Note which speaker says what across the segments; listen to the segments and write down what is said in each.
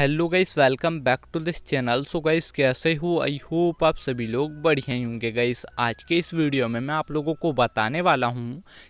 Speaker 1: hello guys welcome back to this channel so guys कैसे हो I hope आप सभी लोग बढ़िया ही होंगे गाइस आज के इस वीडियो में मैं आप लोगों को बताने वाला हूं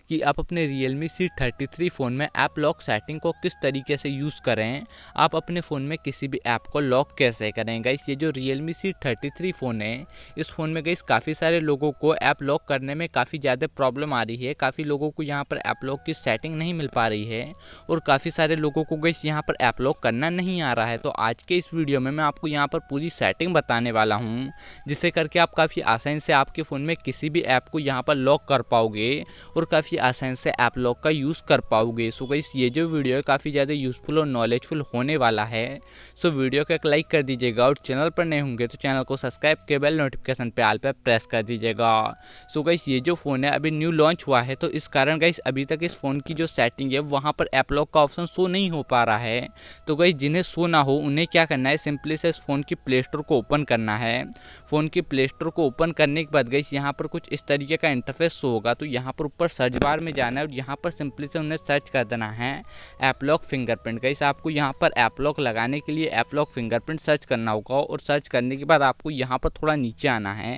Speaker 1: कि आप अपने Realme C33 फ़ोन में ऐप लॉक सेटिंग को किस तरीके से यूज़ करें आप अपने फ़ोन में किसी भी ऐप को लॉक कैसे करें गाइस ये जो Realme C33 फ़ोन है इस फ़ोन में गाइस काफ़ी सारे लोगों को ऐप लॉक करने में काफ़ी ज़्यादा प्रॉब्लम आ रही है काफ़ी लोगों को यहाँ पर ऐप लॉक की सेटिंग नहीं मिल पा रही है और काफ़ी सारे लोगों को गाइस यहाँ पर ऐप लॉक करना नहीं आ रहा है तो आज के इस वीडियो में मैं आपको यहाँ पर पूरी सेटिंग बताने वाला हूँ जिसे करके आप काफ़ी आसानी से आपके फ़ोन में किसी भी ऐप को यहाँ पर लॉक कर पाओगे और काफ़ी आसानी से ऐप लॉक का यूज़ कर पाओगे सो गई ये जो वीडियो है काफ़ी ज़्यादा यूज़फुल और नॉलेजफुल होने वाला है सो वीडियो को एक लाइक कर दीजिएगा और चैनल पर नहीं होंगे तो चैनल को सब्सक्राइब के बेल नोटिफिकेशन पे आल पर प्रेस कर दीजिएगा सो गई ये जो फ़ोन है अभी न्यू लॉन्च हुआ है तो इस कारण गई अभी तक इस फ़ोन की जो सेटिंग है वहाँ पर ऐप लॉक का ऑप्शन शो नहीं हो पा रहा है तो गई जिन्हें शो ना करना हो उन्हें क्या करना है सिंपली से इस फ़ोन की प्ले स्टोर को ओपन करना है फ़ोन की प्ले स्टोर को ओपन करने के बाद गई यहाँ पर कुछ इस तरीके का इंटरफेस शो होगा तो यहाँ पर ऊपर सर्च बार में जाना है और यहाँ पर सिंपली से उन्हें सर्च कर देना है एपलॉक फिंगरप्रिंट गई आपको यहाँ पर एपलॉक लगाने के लिए एपलॉक फिंगरप्रिंट सर्च करना होगा और सर्च करने के बाद आपको यहाँ पर थोड़ा नीचे आना है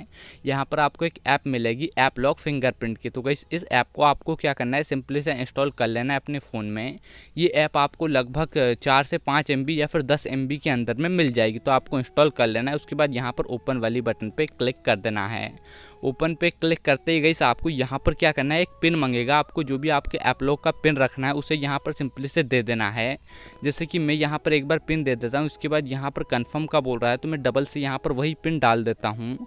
Speaker 1: यहाँ पर आपको एक ऐप मिलेगी ऐप लॉक फिंगरप्रिंट की तो गई इस ऐप को आपको क्या करना है सिंपली से इंस्टॉल कर लेना है अपने फ़ोन में ये ऐप आपको लगभग चार से पाँच एम या फिर दस एम के अंदर में मिल जाएगी तो आपको इंस्टॉल कर लेना है उसके बाद यहाँ पर ओपन वाली बटन पर क्लिक कर देना है ओपन पे क्लिक करते ही गई आपको यहाँ पर क्या करना है एक पिन मंगेगा आपको जो भी आपके एपलॉग का पिन रखना है उसे यहाँ पर सिंपली से दे देना है जैसे कि मैं यहाँ पर एक बार पिन दे देता हूँ उसके बाद यहाँ पर कन्फर्म का बोल रहा है तो मैं डबल से यहाँ पर वही पिन डाल देता हूँ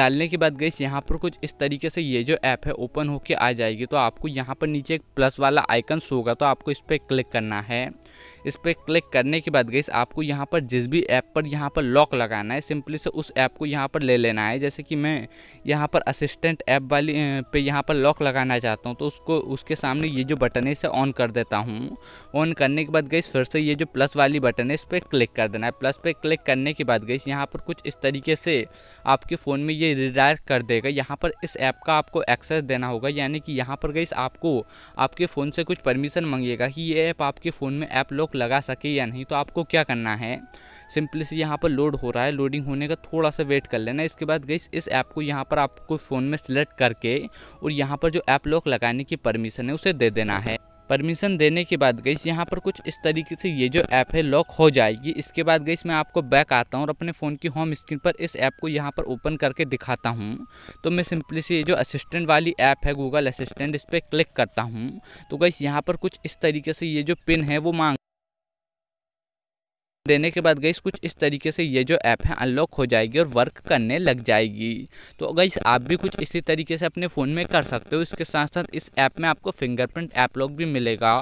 Speaker 1: डालने के बाद गई यहाँ पर कुछ इस तरीके से ये जो ऐप है ओपन होके आ जाएगी तो आपको यहाँ पर नीचे एक प्लस वाला आइकन शो होगा तो आपको इस पर क्लिक करना है इस पर क्लिक करने के बाद गई आपको यहाँ पर जिस भी ऐप पर यहाँ पर लॉक लगाना है सिंपली से उस ऐप को यहाँ पर ले लेना है जैसे कि मैं यहाँ पर असिस्टेंट ऐप वाली पे यहाँ पर लॉक लगाना चाहता हूँ तो उसको उसके सामने ये जो बटन है इसे ऑन कर देता हूँ ऑन करने के बाद गई फिर से ये जो प्लस वाली बटन है इस पर क्लिक कर देना है प्लस पर क्लिक करने के बाद गई यहाँ पर कुछ इस तरीके से आपके फ़ोन में ये रिडायरेक्ट कर देगा यहाँ पर इस ऐप का आपको एक्सेस देना होगा यानी कि यहाँ पर गई आपको आपके फ़ोन से कुछ परमिशन मांगेगा कि ये ऐप आपके फ़ोन में ऐप लॉक तक लगा सके या नहीं तो आपको क्या करना है सिंपली से यहाँ पर लोड हो रहा है लोडिंग होने का थोड़ा सा वेट कर लेना इसके बाद गई इस ऐप को यहाँ पर आपको फ़ोन में सिलेक्ट करके और यहाँ पर जो ऐप लॉक लगाने की परमिशन है उसे दे देना है परमिशन देने के बाद गई यहाँ पर कुछ इस तरीके से ये जो ऐप है लॉक हो जाएगी इसके बाद गई मैं आपको बैक आता हूँ और अपने फ़ोन की होम स्क्रीन पर इस ऐप को यहाँ पर ओपन करके दिखाता हूँ तो मैं सिंपली से ये जो असिस्टेंट वाली ऐप है गूगल असिस्टेंट इस पर क्लिक करता हूँ तो गई यहाँ पर कुछ इस तरीके से ये जो पिन है वो मांग देने के बाद गई कुछ इस तरीके से ये जो ऐप है अनलॉक हो जाएगी और वर्क करने लग जाएगी तो गई आप भी कुछ इसी तरीके से अपने फ़ोन में कर सकते हो इसके साथ साथ इस ऐप में आपको फिंगरप्रिंट ऐप लॉक भी मिलेगा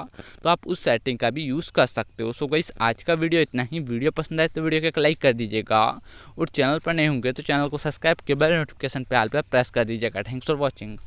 Speaker 1: तो आप उस सेटिंग का भी यूज़ कर सकते हो सो गई आज का वीडियो इतना ही वीडियो पसंद आए तो वीडियो को लाइक कर दीजिएगा और चैनल पर नहीं होंगे तो चैनल को सब्सक्राइब के बेल नोटिफिकेशन पे आल पर प्रेस कर दीजिएगा थैंक्स फॉर वॉचिंग